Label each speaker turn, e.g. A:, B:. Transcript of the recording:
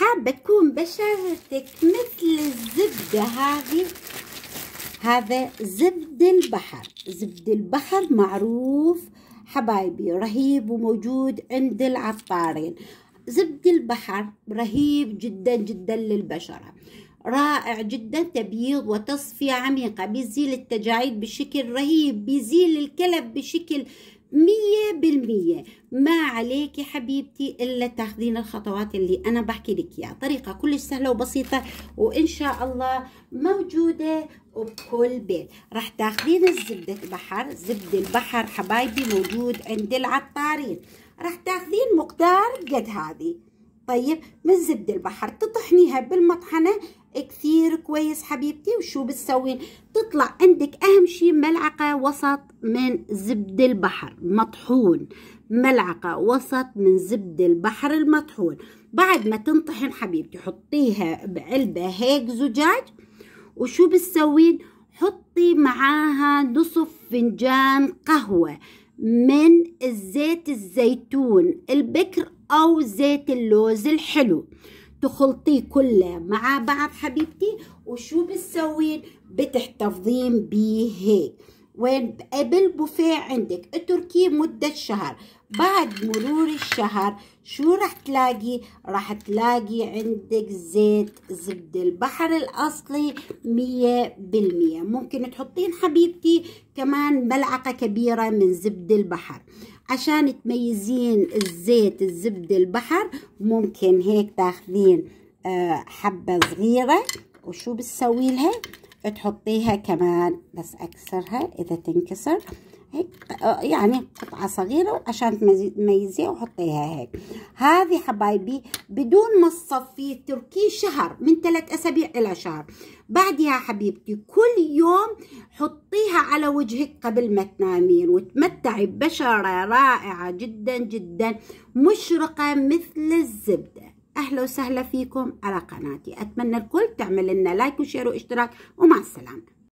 A: حابة تكون بشرتك مثل الزبدة هذه هذا زبد البحر زبد البحر معروف حبايبي رهيب وموجود عند العطارين زبد البحر رهيب جدا جدا للبشرة رائع جدا تبييض وتصفية عميقة بيزيل التجاعيد بشكل رهيب بيزيل الكلب بشكل مية بالمية ما عليك حبيبتي إلا تاخذين الخطوات اللي أنا بحكي لك إياها طريقة كلش سهلة وبسيطة وإن شاء الله موجودة وبكل بيت راح تاخذين الزبدة بحر زبدة البحر حبايبي موجود عند العطارين راح تاخذين مقدار قد هذه طيب من زبدة البحر تطحنيها بالمطحنة كثير كويس حبيبتي وشو بتسوين تطلع عندك اهم شيء ملعقه وسط من زبد البحر مطحون ملعقه وسط من زبد البحر المطحون بعد ما تنطحن حبيبتي حطيها بعلبه هيك زجاج وشو بتسوين حطي معاها نصف فنجان قهوه من زيت الزيتون البكر او زيت اللوز الحلو تخلطيه كله مع بعض حبيبتي وشو بتسوين بتحتفظين بيه هيك وين بالبوفيه عندك اتركيه مدة شهر بعد مرور الشهر شو رح تلاقي رح تلاقي عندك زيت زبدة البحر الأصلي مية بالمية ممكن تحطين حبيبتي كمان ملعقة كبيرة من زبدة البحر عشان تميزين الزيت الزبدة البحر ممكن هيك تاخذين آه، حبة صغيرة وشو بتسوي لها تحطيها كمان بس اكسرها اذا تنكسر هيك آه، يعني قطعة صغيرة عشان تميزيها وحطيها هيك هذه حبايبي بدون ما تصفيه تركيه شهر من ثلاث أسابيع إلى شهر بعدها حبيبتي كل يوم حطيها على وجهك قبل ما تنامين وتمتعي ببشرة رائعة جدا جدا مشرقة مثل الزبدة أهلا وسهلا فيكم على قناتي أتمنى الكل تعمل لنا لايك وشير واشتراك ومع السلامة